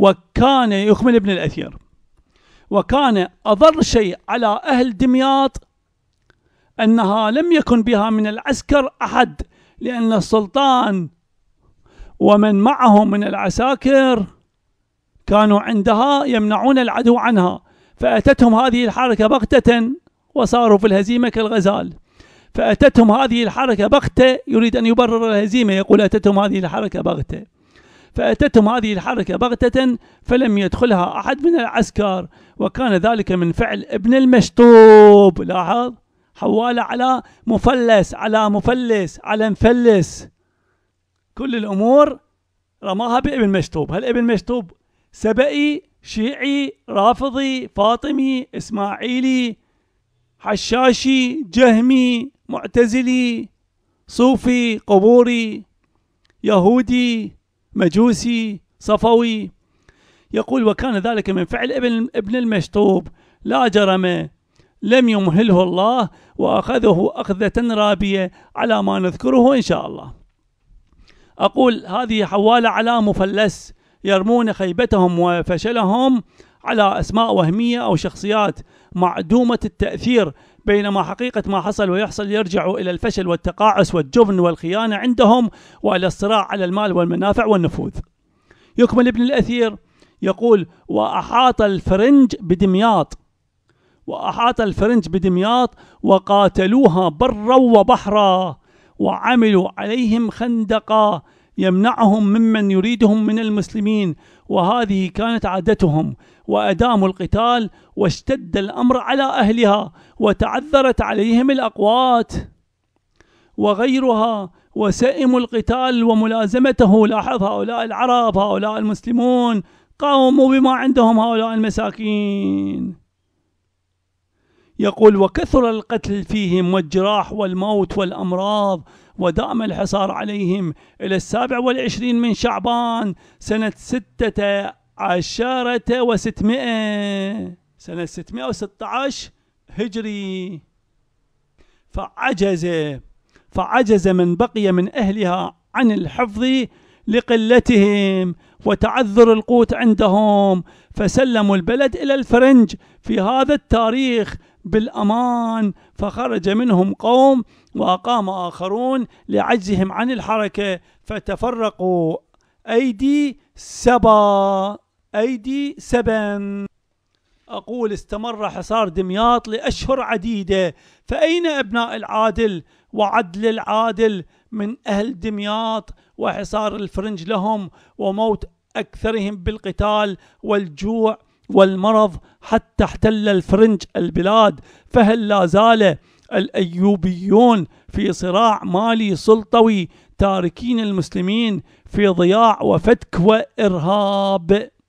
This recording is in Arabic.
وكان يخمل ابن الأثير وكان أضر شيء على أهل دمياط أنها لم يكن بها من العسكر أحد لأن السلطان ومن معه من العساكر كانوا عندها يمنعون العدو عنها فأتتهم هذه الحركة بغتة وصاروا في الهزيمة كالغزال فأتتهم هذه الحركة بغتة يريد أن يبرر الهزيمة يقول أتتهم هذه الحركة بغتة فأتتهم هذه الحركة بغتة فلم يدخلها أحد من العسكر وكان ذلك من فعل ابن المشطوب لاحظ حواله على مفلس على مفلس على مفلس كل الأمور رماها بابن مشطوب هل ابن مشطوب سبئي شيعي رافضي فاطمي إسماعيلي حشاشي جهمي معتزلي صوفي قبوري يهودي مجوسي صفوي يقول وكان ذلك من فعل ابن ابن المشطوب لا جرم لم يمهله الله واخذه اخذه رابيه على ما نذكره ان شاء الله. اقول هذه حواله على مفلس يرمون خيبتهم وفشلهم على أسماء وهمية أو شخصيات معدومة التأثير بينما حقيقة ما حصل ويحصل يرجع إلى الفشل والتقاعس والجبن والخيانة عندهم وإلى الصراع على المال والمنافع والنفوذ يكمل ابن الأثير يقول وأحاط الفرنج بدمياط وأحاط الفرنج بدمياط وقاتلوها برا وبحرا وعملوا عليهم خندقا يمنعهم ممن يريدهم من المسلمين وهذه كانت عادتهم وأداموا القتال واشتد الأمر على أهلها وتعذرت عليهم الأقوات وغيرها وسئموا القتال وملازمته لاحظ هؤلاء العرب هؤلاء المسلمون قاوموا بما عندهم هؤلاء المساكين يقول وكثر القتل فيهم والجراح والموت والأمراض ودام الحصار عليهم إلى السابع والعشرين من شعبان سنة ستة عشرة وستمائة سنة ستمائة وستة عشر هجري فعجز فعجز من بقي من أهلها عن الحفظ لقلتهم وتعذر القوت عندهم فسلموا البلد إلى الفرنج في هذا التاريخ بالامان فخرج منهم قوم واقام اخرون لعجزهم عن الحركه فتفرقوا ايدي سبا ايدي سبا اقول استمر حصار دمياط لاشهر عديده فاين ابناء العادل وعدل العادل من اهل دمياط وحصار الفرنج لهم وموت اكثرهم بالقتال والجوع والمرض حتى احتل الفرنج البلاد فهل لا زال الأيوبيون في صراع مالي سلطوي تاركين المسلمين في ضياع وفتك وإرهاب